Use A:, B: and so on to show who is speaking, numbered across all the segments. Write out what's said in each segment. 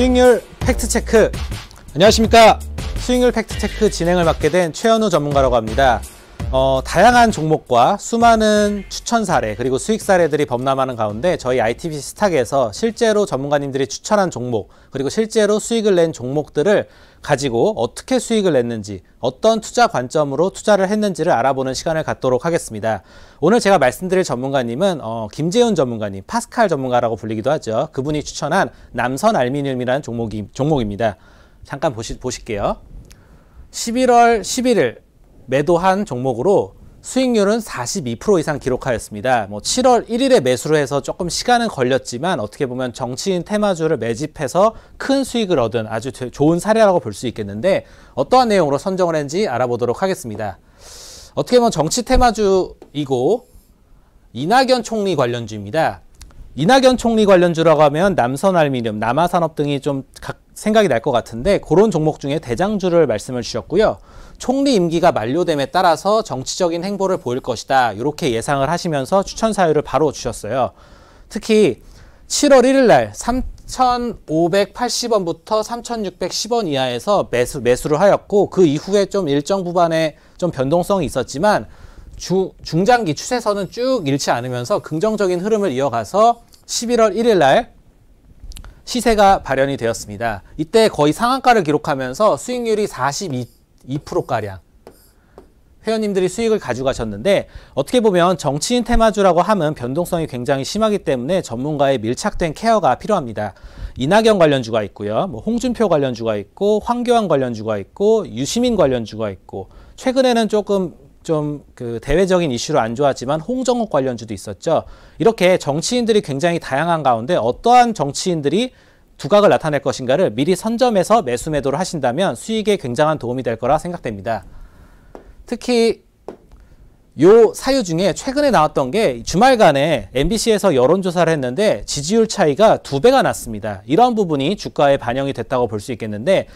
A: 수익률 팩트체크 안녕하십니까 수익률 팩트체크 진행을 맡게 된 최현우 전문가라고 합니다 어, 다양한 종목과 수많은 추천 사례 그리고 수익 사례들이 범람하는 가운데 저희 i t v 스탁에서 실제로 전문가님들이 추천한 종목 그리고 실제로 수익을 낸 종목들을 가지고 어떻게 수익을 냈는지 어떤 투자 관점으로 투자를 했는지를 알아보는 시간을 갖도록 하겠습니다. 오늘 제가 말씀드릴 전문가님은 어, 김재훈 전문가님, 파스칼 전문가라고 불리기도 하죠. 그분이 추천한 남선 알미늄이라는 종목이, 종목입니다. 잠깐 보시, 보실게요. 11월 11일 매도한 종목으로 수익률은 42% 이상 기록하였습니다. 뭐 7월 1일에 매수를 해서 조금 시간은 걸렸지만 어떻게 보면 정치인 테마주를 매집해서 큰 수익을 얻은 아주 좋은 사례라고 볼 수 있겠는데 어떠한 내용으로 선정을 했는지 알아보도록 하겠습니다. 어떻게 보면 정치 테마주이고 이낙연 총리 관련주입니다. 이낙연 총리 관련주라고 하면 남선 알미늄, 남아산업 등이 좀각 생각이 날 것 같은데 그런 종목 중에 대장주를 말씀을 주셨고요. 총리 임기가 만료됨에 따라서 정치적인 행보를 보일 것이다. 이렇게 예상을 하시면서 추천 사유를 바로 주셨어요. 특히 7월 1일 날 3,580원부터 3,610원 이하에서 매수, 매수를 하였고 그 이후에 좀 일정 부반에 좀 변동성이 있었지만 주, 중장기 추세선은 쭉 잃지 않으면서 긍정적인 흐름을 이어가서 11월 1일 날 시세가 발현이 되었습니다. 이때 거의 상한가를 기록하면서 수익률이 42%가량 회원님들이 수익을 가져가셨는데 어떻게 보면 정치인 테마주라고 함은 변동성이 굉장히 심하기 때문에 전문가의 밀착된 케어가 필요합니다. 이낙연 관련주가 있고요. 뭐 홍준표 관련주가 있고 황교안 관련주가 있고 유시민 관련주가 있고 최근에는 조금 좀그 대외적인 이슈로 안 좋았지만 홍정욱 관련주도 있었죠. 이렇게 정치인들이 굉장히 다양한 가운데 어떠한 정치인들이 두각을 나타낼 것인가를 미리 선점해서 매수 매도를 하신다면 수익에 굉장한 도움이 될 거라 생각됩니다. 특히 요 사유 중에 최근에 나왔던 게 주말간에 MBC에서 여론조사를 했는데 지지율 차이가 두 배가 났습니다. 이런 부분이 주가에 반영이 됐다고 볼 수 있겠는데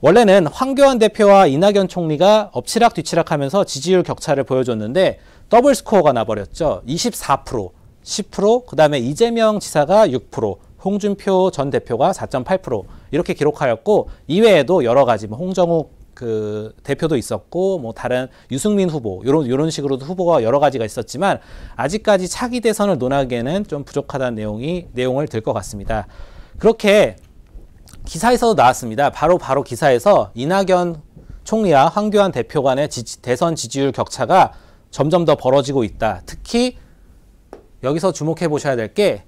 A: 원래는 황교안 대표와 이낙연 총리가 엎치락뒤치락하면서 지지율 격차를 보여줬는데 더블 스코어가 나버렸죠. 24%, 10%, 그 다음에 이재명 지사가 6%, 홍준표 전 대표가 4.8% 이렇게 기록하였고 이외에도 여러 가지 뭐 홍정욱 그 대표도 있었고 뭐 다른 유승민 후보 이런 이런 식으로도 후보가 여러 가지가 있었지만 아직까지 차기 대선을 논하기에는 좀 부족하다는 내용이 내용을 들 것 같습니다. 그렇게 기사에서도 나왔습니다. 바로 바로 기사에서 이낙연 총리와 황교안 대표 간의 지지, 대선 지지율 격차가 점점 더 벌어지고 있다. 특히 여기서 주목해 보셔야 될 게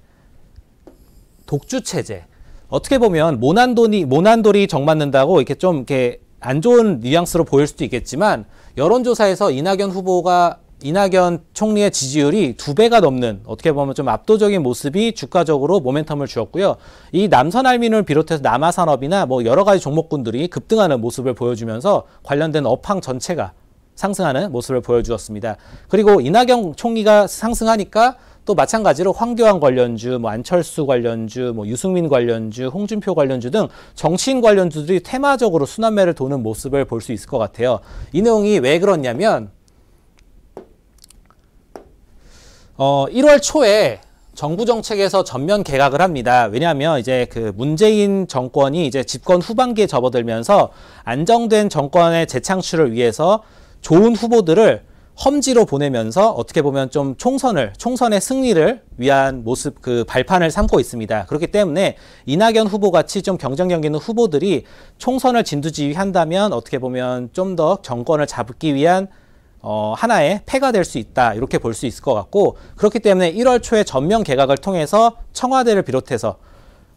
A: 독주 체제. 어떻게 보면 모난돌이 모난돌이 정 맞는다고 이렇게 좀 이렇게 안 좋은 뉘앙스로 보일 수도 있겠지만 여론조사에서 이낙연 후보가 이낙연 총리의 지지율이 두 배가 넘는 어떻게 보면 좀 압도적인 모습이 주가적으로 모멘텀을 주었고요. 이 남선 알민을 비롯해서 남아산업이나 뭐 여러 가지 종목군들이 급등하는 모습을 보여주면서 관련된 업황 전체가 상승하는 모습을 보여주었습니다. 그리고 이낙연 총리가 상승하니까 또 마찬가지로 황교안 관련주, 뭐 안철수 관련주, 뭐 유승민 관련주, 홍준표 관련주 등 정치인 관련주들이 테마적으로 순환매를 도는 모습을 볼 수 있을 것 같아요. 이 내용이 왜 그렇냐면 어, 1월 초에 정부 정책에서 전면 개각을 합니다. 왜냐하면 이제 그 문재인 정권이 이제 집권 후반기에 접어들면서 안정된 정권의 재창출을 위해서 좋은 후보들을 험지로 보내면서 어떻게 보면 좀 총선을 총선의 승리를 위한 모습 그 발판을 삼고 있습니다. 그렇기 때문에 이낙연 후보 같이 좀 경쟁력 있는 후보들이 총선을 진두지휘한다면 어떻게 보면 좀 더 정권을 잡기 위한 어, 하나의 패가 될 수 있다 이렇게 볼 수 있을 것 같고 그렇기 때문에 1월 초에 전면 개각을 통해서 청와대를 비롯해서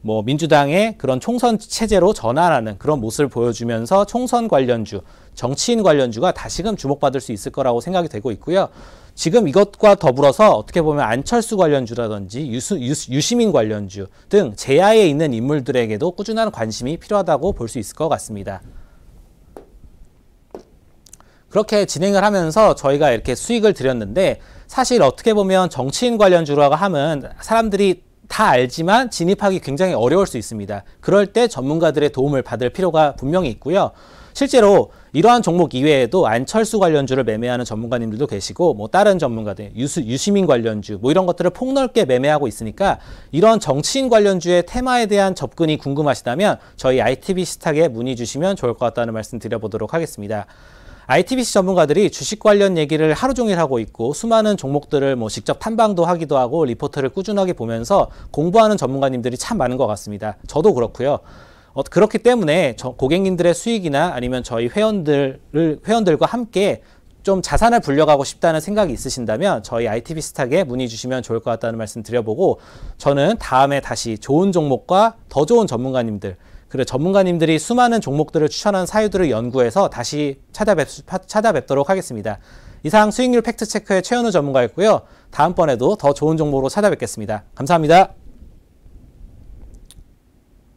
A: 뭐 민주당의 그런 총선 체제로 전환하는 그런 모습을 보여주면서 총선 관련주, 정치인 관련주가 다시금 주목받을 수 있을 거라고 생각이 되고 있고요. 지금 이것과 더불어서 어떻게 보면 안철수 관련주라든지 유수, 유, 수유 시민 관련주 등 제야에 있는 인물들에게도 꾸준한 관심이 필요하다고 볼 수 있을 것 같습니다. 그렇게 진행을 하면서 저희가 이렇게 수익을 드렸는데 사실 어떻게 보면 정치인 관련 주라고 하면 사람들이 다 알지만 진입하기 굉장히 어려울 수 있습니다. 그럴 때 전문가들의 도움을 받을 필요가 분명히 있고요. 실제로 이러한 종목 이외에도 안철수 관련주를 매매하는 전문가님들도 계시고 뭐 다른 전문가들 유수, 유시민 관련주 뭐 이런 것들을 폭넓게 매매하고 있으니까 이런 정치인 관련주의 테마에 대한 접근이 궁금하시다면 저희 ITB 시탁에 문의 주시면 좋을 것 같다는 말씀 드려보도록 하겠습니다. ITBC 전문가들이 주식 관련 얘기를 하루 종일 하고 있고 수많은 종목들을 뭐 직접 탐방도 하기도 하고 리포트를 꾸준하게 보면서 공부하는 전문가님들이 참 많은 것 같습니다. 저도 그렇고요. 어, 그렇기 때문에 고객님들의 수익이나 아니면 저희 회원들을 회원들과 함께 좀 자산을 불려가고 싶다는 생각이 있으신다면 저희 ITB 스탁에 문의 주시면 좋을 것 같다는 말씀 드려보고 저는 다음에 다시 좋은 종목과 더 좋은 전문가님들 그리고 전문가님들이 수많은 종목들을 추천한 사유들을 연구해서 다시 찾아뵙, 찾아뵙도록 하겠습니다. 이상 수익률 팩트체크의 최현우 전문가였고요. 다음번에도 더 좋은 정보로 찾아뵙겠습니다. 감사합니다.